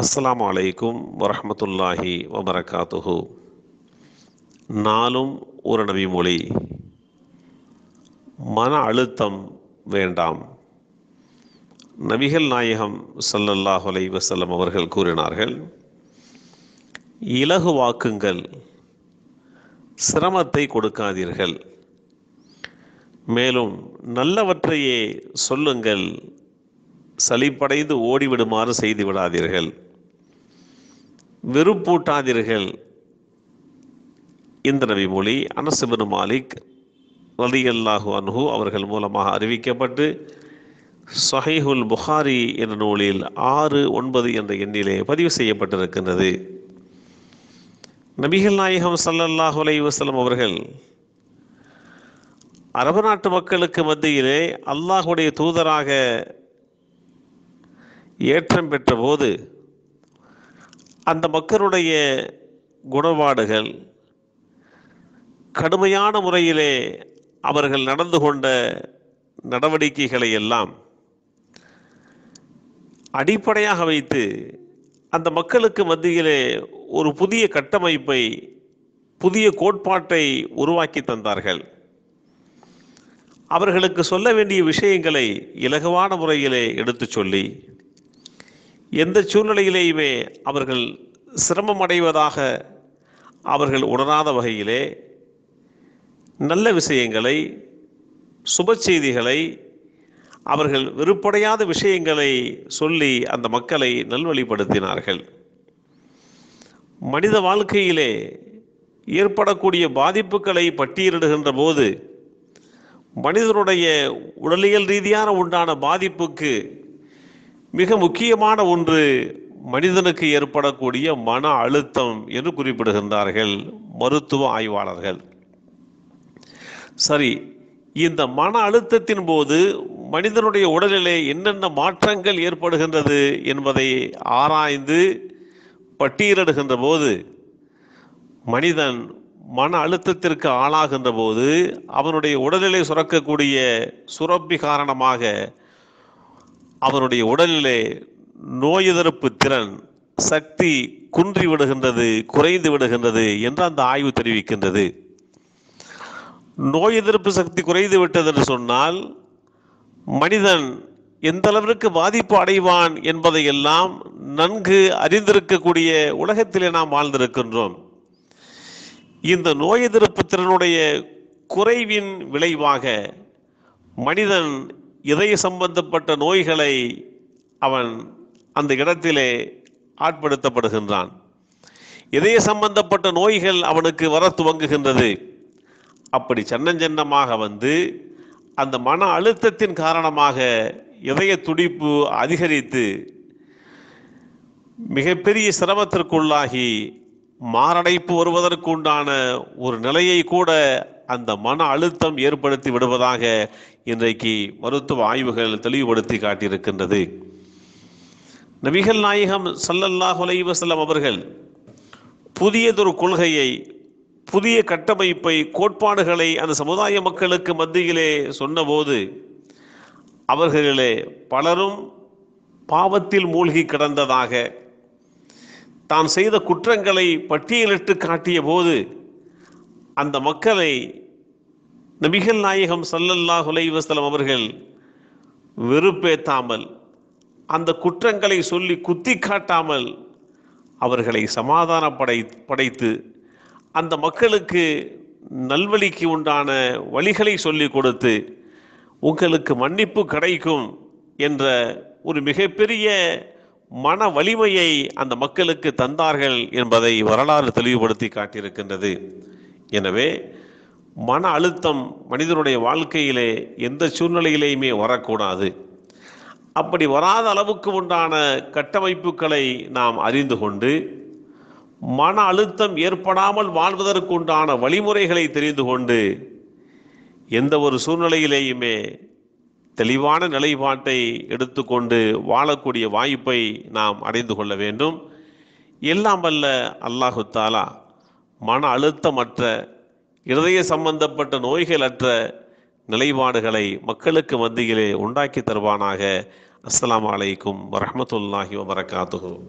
அஸ்லாம் அலைக்கும் வரமத்துல்லாஹி வபரகாத்துஹு நாளும் ஒரு நபி மொழி மன அழுத்தம் வேண்டாம் நபிகள் நாயகம் சல்லல்லாஹ் அலை வசல்லம் அவர்கள் கூறினார்கள் இலகுவாக்குங்கள் சிரமத்தை கொடுக்காதீர்கள் மேலும் நல்லவற்றையே சொல்லுங்கள் சலிப்படைந்து ஓடிவிடுமாறு செய்து விடாதீர்கள் வெறுப்பூட்டாதீர்கள் இந்த நபி மொழி அனசுபின் மாலிக் ரலி அல்லாஹு அன்ஹு அவர்கள் மூலமாக அறிவிக்கப்பட்டு சஹைஹுல் புகாரி என்ற நூலில் ஆறு ஒன்பது என்ற எண்ணிலே பதிவு செய்யப்பட்டிருக்கின்றது நபிகள் நாயகம் சல்லல்லாஹு அலை வசலம் அவர்கள் அரபு நாட்டு மக்களுக்கு மத்தியிலே அல்லாஹுடைய தூதராக ஏற்றம் பெற்ற போது அந்த மக்களுடைய குணபாடுகள் கடுமையான முறையிலே அவர்கள் நடந்து கொண்ட நடவடிக்கைகளை எல்லாம் அடிப்படையாக வைத்து அந்த மக்களுக்கு மத்தியிலே ஒரு புதிய கட்டமைப்பை புதிய கோட்பாட்டை உருவாக்கி தந்தார்கள் அவர்களுக்கு சொல்ல வேண்டிய விஷயங்களை இலகுவான முறையிலே எடுத்து சொல்லி எந்த சூழ்நிலையிலேயுமே அவர்கள் சிரமம் அடைவதாக அவர்கள் உணராத வகையிலே நல்ல விஷயங்களை சுப செய்திகளை அவர்கள் வெறுப்படையாத விஷயங்களை சொல்லி அந்த மக்களை நல்வழிப்படுத்தினார்கள் மனித வாழ்க்கையிலே ஏற்படக்கூடிய பாதிப்புகளை பட்டியலிடுகின்ற போது மனிதனுடைய உடலியல் ரீதியான உண்டான பாதிப்புக்கு மிக முக்கியமான ஒன்று மனிதனுக்கு ஏற்படக்கூடிய மன அழுத்தம் என்று குறிப்பிடுகின்றார்கள் மருத்துவ ஆய்வாளர்கள் சரி இந்த மன அழுத்தத்தின் போது மனிதனுடைய உடலிலே என்னென்ன மாற்றங்கள் ஏற்படுகின்றது என்பதை ஆராய்ந்து பட்டியலிடுகின்ற போது மனிதன் மன அழுத்தத்திற்கு ஆளாகின்ற போது அவனுடைய உடலிலே சுரக்கக்கூடிய சுரப்பி காரணமாக அவனுடைய உடலிலே நோய் எதிர்ப்பு திறன் சக்தி குன்றி விடுகின்றது குறைந்து விடுகின்றது என்று அந்த ஆய்வு தெரிவிக்கின்றது நோய் எதிர்ப்பு சக்தி குறைந்து விட்டது என்று சொன்னால் மனிதன் எந்த அளவிற்கு பாதிப்பு அடைவான் என்பதையெல்லாம் நன்கு அறிந்திருக்கக்கூடிய உலகத்திலே நாம் வாழ்ந்திருக்கின்றோம் இந்த நோய் எதிர்ப்பு திறனுடைய குறைவின் விளைவாக மனிதன் இதய சம்பந்தப்பட்ட நோய்களை அவன் அந்த இடத்திலே ஆட்படுத்தப்படுகின்றான் இதய சம்பந்தப்பட்ட நோய்கள் அவனுக்கு வர துவங்குகின்றது அப்படி சன்னஞ்சன்னமாக வந்து அந்த மன அழுத்தத்தின் காரணமாக இதய துடிப்பு அதிகரித்து மிகப்பெரிய சிரமத்திற்குள்ளாகி மாரடைப்பு வருவதற்குண்டான ஒரு நிலையை கூட அந்த மன அழுத்தம் ஏற்படுத்தி விடுவதாக இன்றைக்கு மருத்துவ ஆய்வுகள் தெளிவுபடுத்தி காட்டியிருக்கின்றது நபிகள் நாயகம் சல்லல்லாஹ் செல்லம் அவர்கள் புதியதொரு கொள்கையை புதிய கட்டமைப்பை கோட்பாடுகளை அந்த சமுதாய மக்களுக்கு மத்தியிலே சொன்னபோது அவர்களிலே பலரும் பாவத்தில் மூழ்கி கிடந்ததாக தான் செய்த குற்றங்களை பட்டியலிட்டு காட்டிய போது அந்த மக்களை நபிகள் நாயகம் சல்லல்லா உலைவசலம் அவர்கள் வெறுப்பேத்தாமல் அந்த குற்றங்களை சொல்லி குத்தி காட்டாமல் அவர்களை சமாதான படை படைத்து அந்த மக்களுக்கு நல்வழிக்கு உண்டான வழிகளை சொல்லி கொடுத்து உங்களுக்கு மன்னிப்பு கிடைக்கும் என்ற ஒரு மிகப்பெரிய மன வலிமையை அந்த மக்களுக்கு தந்தார்கள் என்பதை வரலாறு தெளிவுபடுத்தி காட்டியிருக்கின்றது எனவே மன அழுத்தம் மனிதனுடைய வாழ்க்கையிலே எந்த சூழ்நிலையிலேயுமே வரக்கூடாது அப்படி வராத அளவுக்கு உண்டான கட்டமைப்புகளை நாம் அறிந்து கொண்டு மன அழுத்தம் ஏற்படாமல் வாழ்வதற்கு உண்டான வழிமுறைகளை தெரிந்து கொண்டு எந்த ஒரு சூழ்நிலையிலேயுமே தெளிவான நிலைப்பாட்டை எடுத்துக்கொண்டு வாழக்கூடிய வாய்ப்பை நாம் அடைந்து கொள்ள வேண்டும் எல்லாம் அல்ல அல்லாஹு தாலா மன அழுத்தமற்ற இருதய சம்பந்தப்பட்ட நோய்கள் அற்ற நிலைப்பாடுகளை மக்களுக்கு மத்தியிலே உண்டாக்கி தருவானாக அஸ்லாம் வலைக்கும் வரமத்துல்லாஹி வரகாத்துகும்